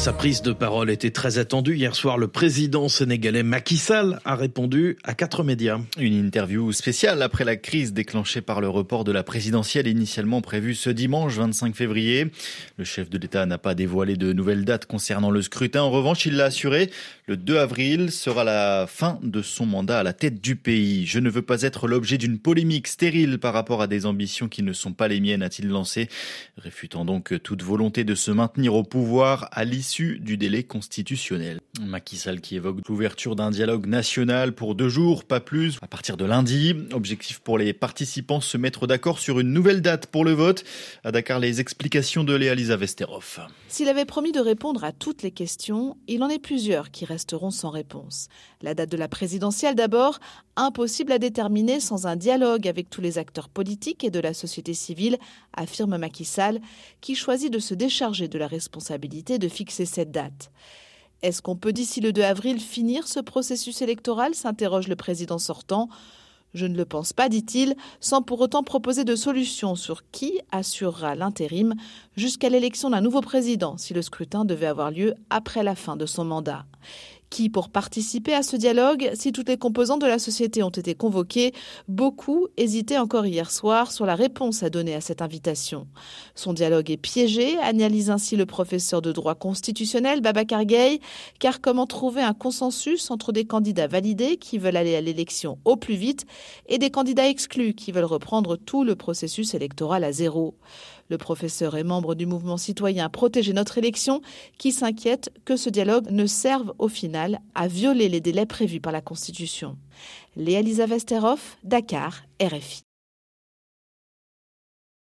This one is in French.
Sa prise de parole était très attendue. Hier soir, le président sénégalais Macky Sall a répondu à quatre médias. Une interview spéciale après la crise déclenchée par le report de la présidentielle initialement prévue ce dimanche 25 février. Le chef de l'État n'a pas dévoilé de nouvelles dates concernant le scrutin. En revanche, il l'a assuré, le 2 avril sera la fin de son mandat à la tête du pays. Je ne veux pas être l'objet d'une polémique stérile par rapport à des ambitions qui ne sont pas les miennes, a-t-il lancé, réfutant donc toute volonté de se maintenir au pouvoir à du délai constitutionnel. Macky Sall qui évoque l'ouverture d'un dialogue national pour deux jours, pas plus, à partir de lundi. Objectif pour les participants, se mettre d'accord sur une nouvelle date pour le vote. À Dakar, les explications de Léa-Lisa S'il avait promis de répondre à toutes les questions, il en est plusieurs qui resteront sans réponse. La date de la présidentielle d'abord, impossible à déterminer sans un dialogue avec tous les acteurs politiques et de la société civile, affirme Macky Sall, qui choisit de se décharger de la responsabilité de fixer cette date. Est-ce qu'on peut d'ici le 2 avril finir ce processus électoral s'interroge le président sortant. Je ne le pense pas, dit-il, sans pour autant proposer de solution sur qui assurera l'intérim jusqu'à l'élection d'un nouveau président si le scrutin devait avoir lieu après la fin de son mandat qui, pour participer à ce dialogue, si toutes les composantes de la société ont été convoquées, beaucoup hésitaient encore hier soir sur la réponse à donner à cette invitation. Son dialogue est piégé, analyse ainsi le professeur de droit constitutionnel Baba Kargay, car comment trouver un consensus entre des candidats validés qui veulent aller à l'élection au plus vite et des candidats exclus qui veulent reprendre tout le processus électoral à zéro. Le professeur est membre du mouvement citoyen Protéger notre élection qui s'inquiète que ce dialogue ne serve au final à violer les délais prévus par la Constitution. Léa Lisa Westerhoff, Dakar, RFI.